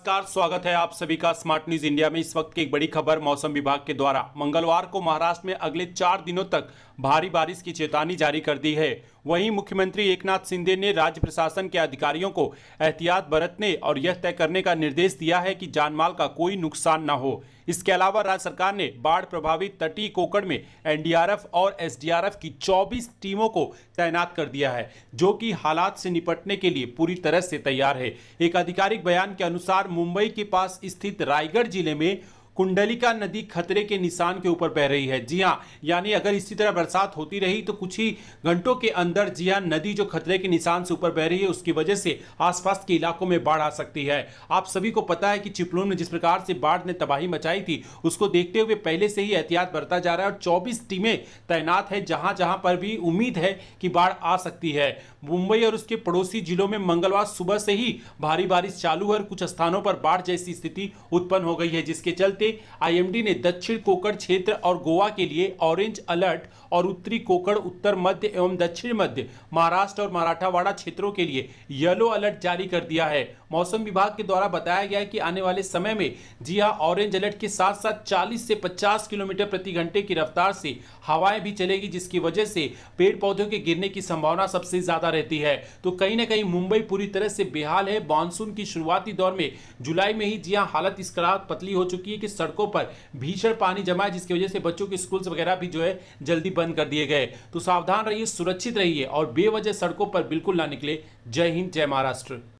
नमस्कार स्वागत है आप सभी का स्मार्ट न्यूज इंडिया में इस वक्त की एक बड़ी खबर मौसम विभाग के द्वारा मंगलवार को महाराष्ट्र में अगले चार दिनों तक भारी बारिश की चेतावनी जारी कर दी है वहीं मुख्यमंत्री एकनाथ सिंधे ने राज्य प्रशासन के अधिकारियों को एहतियात बरतने और यह तय करने का निर्देश दिया है कि जानमाल का कोई नुकसान न हो इसके अलावा राज्य सरकार ने बाढ़ प्रभावित तटीय कोकड़ में एनडीआरएफ और एसडीआरएफ की 24 टीमों को तैनात कर दिया है जो कि हालात से निपटने के लिए पूरी तरह से तैयार है एक आधिकारिक बयान के अनुसार मुंबई के पास स्थित रायगढ़ जिले में कुंडलिका नदी खतरे के निशान के ऊपर बह रही है जी हाँ यानी अगर इसी तरह बरसात होती रही तो कुछ ही घंटों के अंदर जी हाँ नदी जो खतरे के निशान से ऊपर बह रही है उसकी वजह से आसपास के इलाकों में बाढ़ आ सकती है आप सभी को पता है कि चिपलून में जिस प्रकार से बाढ़ ने तबाही मचाई थी उसको देखते हुए पहले से ही एहतियात बरता जा रहा है और चौबीस टीमें तैनात है जहां जहां पर भी उम्मीद है कि बाढ़ आ सकती है मुंबई और उसके पड़ोसी जिलों में मंगलवार सुबह से ही भारी बारिश चालू है और कुछ स्थानों पर बाढ़ जैसी स्थिति उत्पन्न हो गई है जिसके चलते चलते आईएमडी ने दक्षिण कोकण क्षेत्र और गोवा के लिए ऑरेंज अलर्ट और उत्तरी कोकण उत्तर मध्य एवं दक्षिण मध्य महाराष्ट्र और मराठावाड़ा क्षेत्रों के लिए येलो अलर्ट जारी कर दिया है मौसम विभाग के द्वारा बताया गया है कि आने वाले समय में जी हाँ ऑरेंज अलर्ट के साथ साथ 40 से 50 किलोमीटर प्रति घंटे की रफ्तार से हवाएं भी चलेगी जिसकी वजह से पेड़ पौधों के गिरने की संभावना सबसे ज्यादा रहती है तो कहीं ना कहीं मुंबई पूरी तरह से बेहाल है मानसून की शुरुआती दौर में जुलाई में ही जी हाँ हालत इस पतली हो चुकी है कि सड़कों पर भीषण पानी जमा है जिसकी वजह से बच्चों के स्कूल्स वगैरह भी जो है जल्दी बंद कर दिए गए तो सावधान रहिए सुरक्षित रहिए और बेवजह सड़कों पर बिल्कुल ना निकले जय हिंद जय महाराष्ट्र